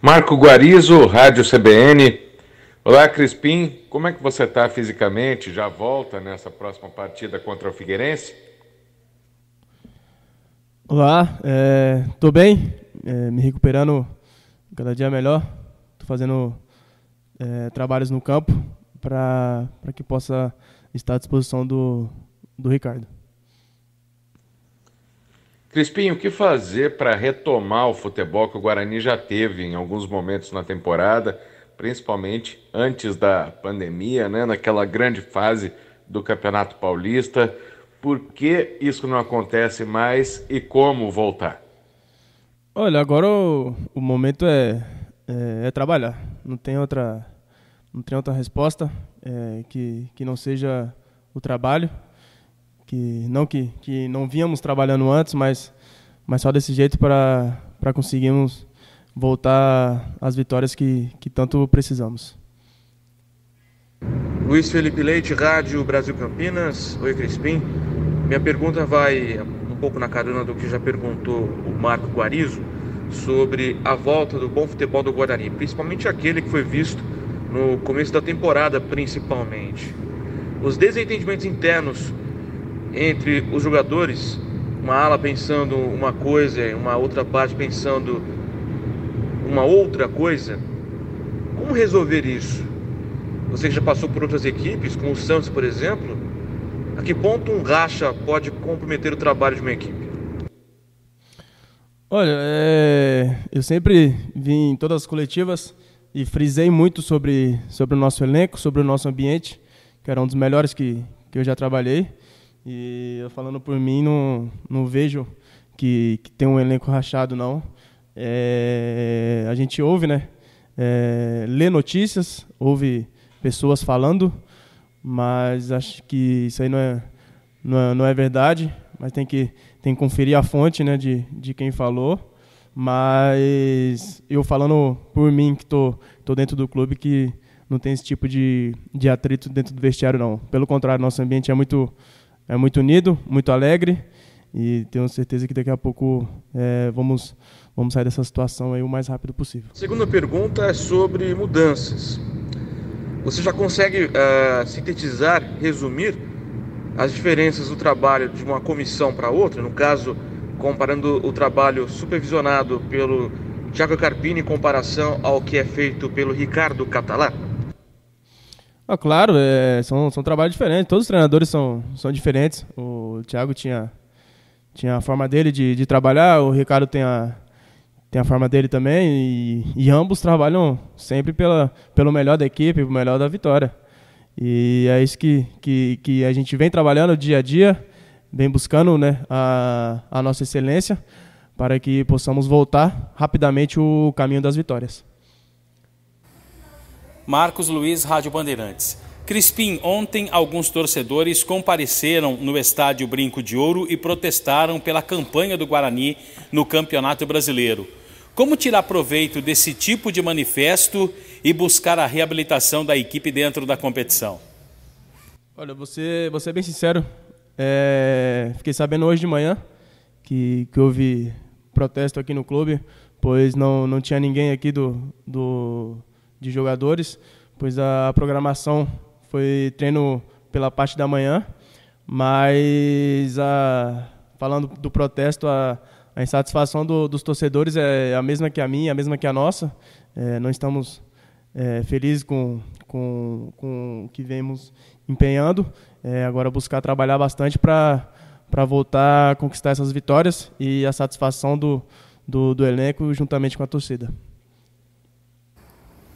Marco Guarizo, Rádio CBN. Olá, Crispim. Como é que você está fisicamente? Já volta nessa próxima partida contra o Figueirense? Olá, estou é, bem, é, me recuperando cada dia melhor. Estou fazendo é, trabalhos no campo para que possa estar à disposição do, do Ricardo. Crispim, o que fazer para retomar o futebol que o Guarani já teve em alguns momentos na temporada, principalmente antes da pandemia, né, naquela grande fase do Campeonato Paulista? Por que isso não acontece mais e como voltar? Olha, agora o, o momento é, é, é, trabalhar. Não tem outra, não tem outra resposta é, que, que não seja o trabalho que não que, que não vínhamos trabalhando antes, mas, mas só desse jeito para conseguirmos voltar às vitórias que, que tanto precisamos. Luiz Felipe Leite, Rádio Brasil Campinas. Oi, Crispim. Minha pergunta vai um pouco na carona do que já perguntou o Marco Guarizo sobre a volta do bom futebol do Guarani, principalmente aquele que foi visto no começo da temporada, principalmente. Os desentendimentos internos entre os jogadores, uma ala pensando uma coisa, uma outra parte pensando uma outra coisa. Como resolver isso? Você que já passou por outras equipes, como o Santos, por exemplo, a que ponto um racha pode comprometer o trabalho de uma equipe? Olha, é... eu sempre vim em todas as coletivas e frisei muito sobre, sobre o nosso elenco, sobre o nosso ambiente, que era um dos melhores que, que eu já trabalhei. E eu falando por mim, não, não vejo que, que tem um elenco rachado, não. É, a gente ouve, né? É, lê notícias, ouve pessoas falando, mas acho que isso aí não é, não é, não é verdade. Mas tem que, tem que conferir a fonte né, de, de quem falou. Mas eu falando por mim, que estou tô, tô dentro do clube, que não tem esse tipo de, de atrito dentro do vestiário, não. Pelo contrário, nosso ambiente é muito é muito unido, muito alegre e tenho certeza que daqui a pouco é, vamos vamos sair dessa situação aí o mais rápido possível. Segunda pergunta é sobre mudanças. Você já consegue uh, sintetizar, resumir as diferenças do trabalho de uma comissão para outra? No caso, comparando o trabalho supervisionado pelo Tiago Carpini em comparação ao que é feito pelo Ricardo Catalá? Ah, claro, é, são, são trabalhos diferentes. Todos os treinadores são, são diferentes. O Thiago tinha, tinha a forma dele de, de trabalhar, o Ricardo tem a, tem a forma dele também. E, e ambos trabalham sempre pela, pelo melhor da equipe, pelo melhor da vitória. E é isso que, que, que a gente vem trabalhando dia a dia, vem buscando né, a, a nossa excelência para que possamos voltar rapidamente o caminho das vitórias. Marcos Luiz, Rádio Bandeirantes. Crispim, ontem alguns torcedores compareceram no estádio Brinco de Ouro e protestaram pela campanha do Guarani no Campeonato Brasileiro. Como tirar proveito desse tipo de manifesto e buscar a reabilitação da equipe dentro da competição? Olha, você, você é bem sincero. É, fiquei sabendo hoje de manhã que, que houve protesto aqui no clube, pois não, não tinha ninguém aqui do, do de jogadores, pois a programação foi treino pela parte da manhã, mas a, falando do protesto, a, a insatisfação do, dos torcedores é a mesma que a minha, a mesma que a nossa. É, não estamos é, felizes com, com, com o que vemos empenhando. É, agora buscar trabalhar bastante para voltar a conquistar essas vitórias e a satisfação do, do, do elenco juntamente com a torcida.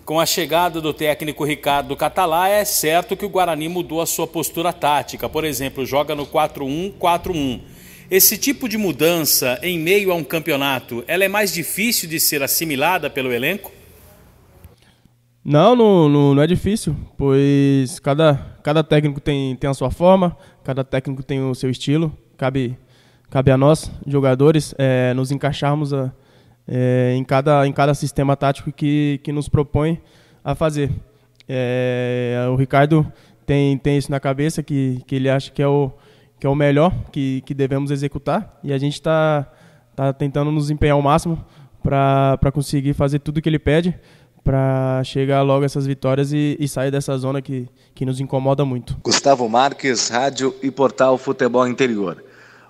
Com a chegada do técnico Ricardo Catalá, é certo que o Guarani mudou a sua postura tática. Por exemplo, joga no 4-1-4-1. Esse tipo de mudança em meio a um campeonato, ela é mais difícil de ser assimilada pelo elenco? Não, não, não, não é difícil, pois cada, cada técnico tem, tem a sua forma, cada técnico tem o seu estilo, cabe, cabe a nós, jogadores, é, nos encaixarmos a, é, em, cada, em cada sistema tático que, que nos propõe a fazer. É, o Ricardo tem, tem isso na cabeça, que, que ele acha que é o, que é o melhor que, que devemos executar, e a gente está tá tentando nos empenhar ao máximo para conseguir fazer tudo o que ele pede, para chegar logo a essas vitórias e, e, sair dessa zona que, que nos incomoda muito. Gustavo Marques, Rádio e Portal Futebol Interior.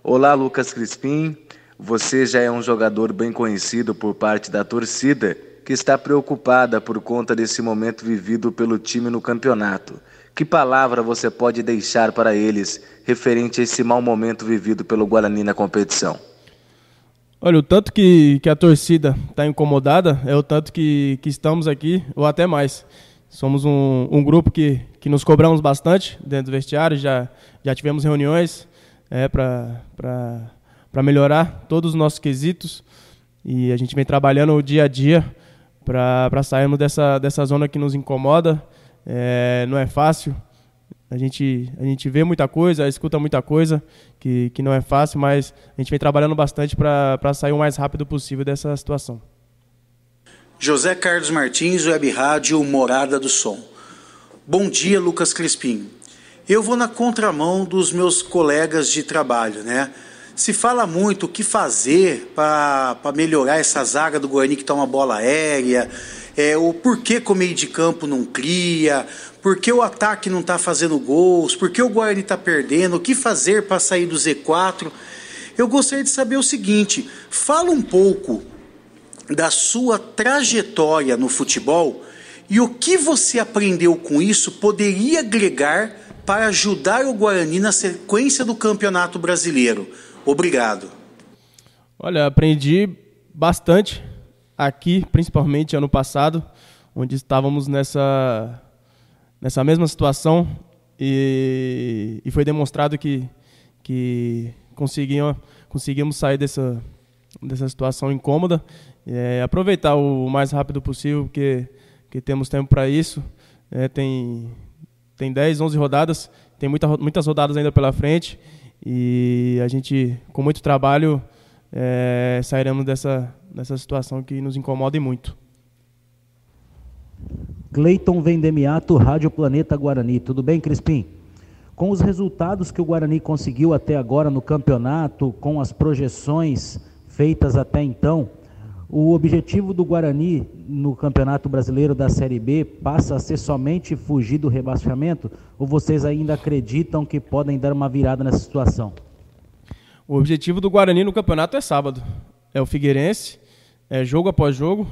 Olá, Lucas Crispim. Você já é um jogador bem conhecido por parte da torcida, que está preocupada por conta desse momento vivido pelo time no campeonato. Que palavra você pode deixar para eles referente a esse mau momento vivido pelo Guarani na competição? Olha, o tanto que, que a torcida está incomodada é o tanto que, que estamos aqui, ou até mais. Somos um, um grupo que, que nos cobramos bastante dentro do vestiário, já, já tivemos reuniões é, para para melhorar todos os nossos quesitos e a gente vem trabalhando o dia a dia para sairmos dessa, dessa zona que nos incomoda. É, não é fácil, a gente, a gente vê muita coisa, escuta muita coisa que, que não é fácil, mas a gente vem trabalhando bastante para sair o mais rápido possível dessa situação. José Carlos Martins, Web Rádio Morada do Som. Bom dia, Lucas Crispim. Eu vou na contramão dos meus colegas de trabalho, né? Se fala muito o que fazer para melhorar essa zaga do Guarani que está uma bola aérea, é, o porquê que o meio de campo não cria, por que o ataque não está fazendo gols, por que o Guarani está perdendo, o que fazer para sair do Z4. Eu gostaria de saber o seguinte: fala um pouco da sua trajetória no futebol e o que você aprendeu com isso poderia agregar para ajudar o Guarani na sequência do Campeonato Brasileiro. Obrigado. Olha, aprendi bastante aqui, principalmente ano passado, onde estávamos nessa, nessa mesma situação e, e foi demonstrado que, que conseguiam, conseguimos sair dessa, dessa situação incômoda. É, aproveitar o mais rápido possível, porque, porque temos tempo para isso. É, tem, tem 10, 11 rodadas, tem muita, muitas rodadas ainda pela frente e a gente, com muito trabalho, é, sairemos dessa, dessa situação que nos incomoda e muito. Cleiton Vendemiato, Rádio Planeta Guarani. Tudo bem, Crispim? Com os resultados que o Guarani conseguiu até agora no campeonato, com as projeções feitas até então, o objetivo do Guarani no Campeonato Brasileiro da Série B passa a ser somente fugir do rebaixamento? Ou vocês ainda acreditam que podem dar uma virada nessa situação? O objetivo do Guarani no campeonato é sábado. É o Figueirense, é jogo após jogo,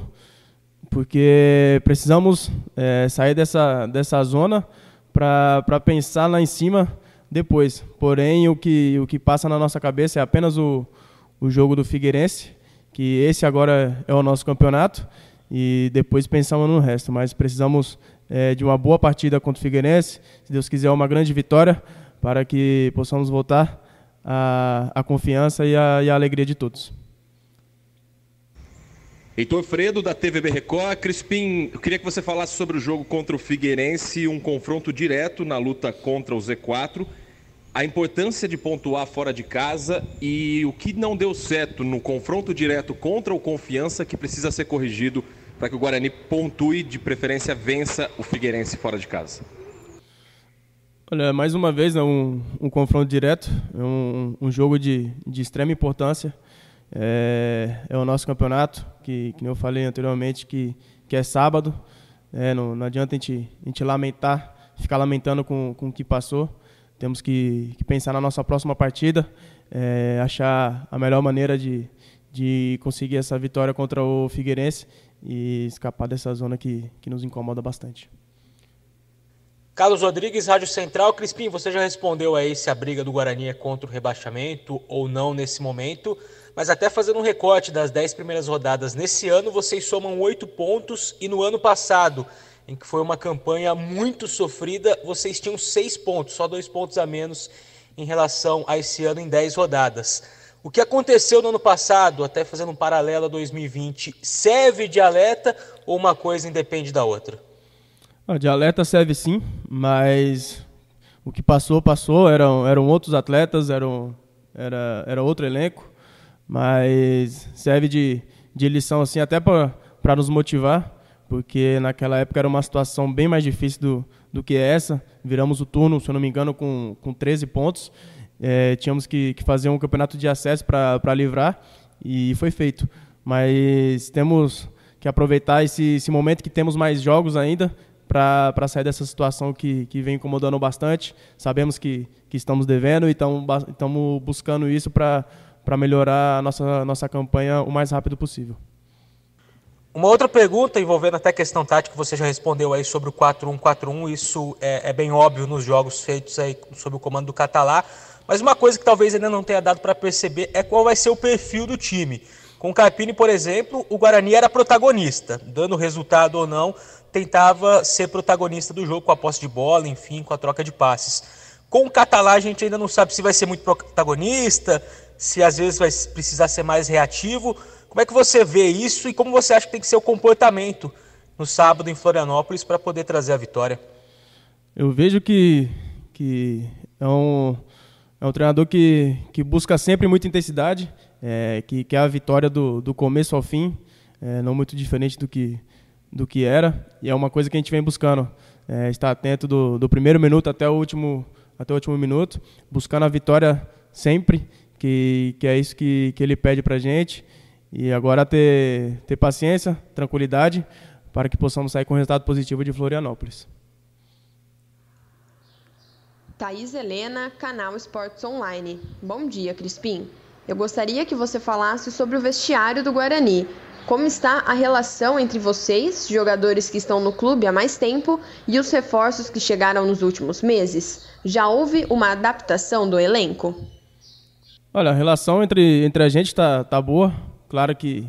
porque precisamos é, sair dessa, dessa zona para pensar lá em cima depois. Porém, o que, o que passa na nossa cabeça é apenas o, o jogo do Figueirense que esse agora é o nosso campeonato e depois pensamos no resto. Mas precisamos é, de uma boa partida contra o Figueirense, se Deus quiser, uma grande vitória, para que possamos voltar a, a confiança e a, e a alegria de todos. Heitor Fredo, da TVB Record. Crispim, eu queria que você falasse sobre o jogo contra o Figueirense, um confronto direto na luta contra o Z4 a importância de pontuar fora de casa e o que não deu certo no confronto direto contra o Confiança que precisa ser corrigido para que o Guarani pontue, de preferência vença o Figueirense fora de casa? Olha, mais uma vez, né, um, um confronto direto, é um, um jogo de, de extrema importância. É, é o nosso campeonato, que, que eu falei anteriormente, que, que é sábado. É, não, não adianta a gente, a gente lamentar, ficar lamentando com, com o que passou temos que, que pensar na nossa próxima partida, é, achar a melhor maneira de, de conseguir essa vitória contra o Figueirense e escapar dessa zona que, que nos incomoda bastante. Carlos Rodrigues, Rádio Central. Crispim, você já respondeu aí se a briga do Guarani é contra o rebaixamento ou não nesse momento, mas até fazendo um recorte das 10 primeiras rodadas nesse ano, vocês somam 8 pontos e no ano passado em que foi uma campanha muito sofrida, vocês tinham seis pontos, só dois pontos a menos em relação a esse ano em dez rodadas. O que aconteceu no ano passado, até fazendo um paralelo a 2020, serve de alerta ou uma coisa independe da outra? Ah, de alerta serve sim, mas o que passou, passou. Eram, eram outros atletas, eram, era, era outro elenco, mas serve de, de lição assim até para nos motivar porque naquela época era uma situação bem mais difícil do, do que essa. Viramos o turno, se eu não me engano, com, com 13 pontos. É, tínhamos que, que, fazer um campeonato de acesso para livrar e foi feito. Mas temos que aproveitar esse, esse momento que temos mais jogos ainda para sair dessa situação que, que vem incomodando bastante. Sabemos que, que estamos devendo e estamos buscando isso para melhorar a nossa, nossa campanha o mais rápido possível. Uma outra pergunta envolvendo até questão tática, você já respondeu aí sobre o 4-1-4-1, isso é, é, bem óbvio nos jogos feitos aí sob o comando do Catalá, mas uma coisa que talvez ainda não tenha dado para perceber é qual vai ser o perfil do time. Com o Carpini, por exemplo, o Guarani era protagonista, dando resultado ou não, tentava ser protagonista do jogo com a posse de bola, enfim, com a troca de passes. Com o Catalá, a gente ainda não sabe se vai ser muito protagonista, se às vezes vai precisar ser mais reativo. Como é que você vê isso e como você acha que tem que ser o comportamento no sábado em Florianópolis para poder trazer a vitória? Eu vejo que, que é, um, é um treinador que, que busca sempre muita intensidade, é, que quer é a vitória do, do começo ao fim, é, não muito diferente do que, do que era, e é uma coisa que a gente vem buscando. É, estar atento do, do primeiro minuto até o último até o último minuto, buscando a vitória sempre que, que é isso que, que ele pede para a gente. E agora ter, ter paciência, tranquilidade, para que possamos sair com resultado positivo de Florianópolis. Thaís Helena, canal Esportes Online. Bom dia, Crispim. Eu gostaria que você falasse sobre o vestiário do Guarani. Como está a relação entre vocês, jogadores que estão no clube há mais tempo, e os reforços que chegaram nos últimos meses? Já houve uma adaptação do elenco? Olha, a relação entre, entre a gente está tá boa. Claro que,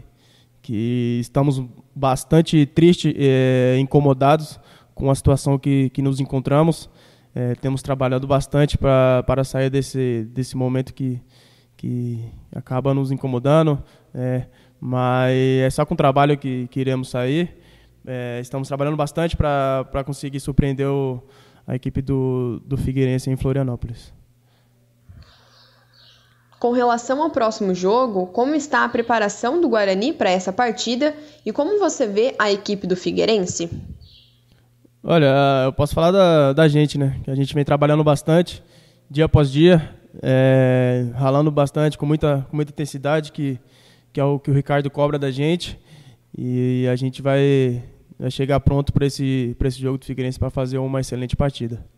que estamos bastante tristes, é, eh, incomodados com a situação que, que nos encontramos. É, temos trabalhado bastante para sair desse, desse momento que, que acaba nos incomodando. É, mas é só com o trabalho que, que iremos sair. É, estamos trabalhando bastante para conseguir surpreender o, a equipe do, do Figueirense em Florianópolis. Com relação ao próximo jogo, como está a preparação do Guarani para essa partida e como você vê a equipe do Figueirense? Olha, ah, eu posso falar da, da gente, né? Que a gente vem trabalhando bastante, dia após dia, é, ralando bastante, com muita, com muita intensidade, que, que é o que o Ricardo cobra da gente. E a gente vai, vai chegar pronto para esse, esse jogo do Figueirense para fazer uma excelente partida.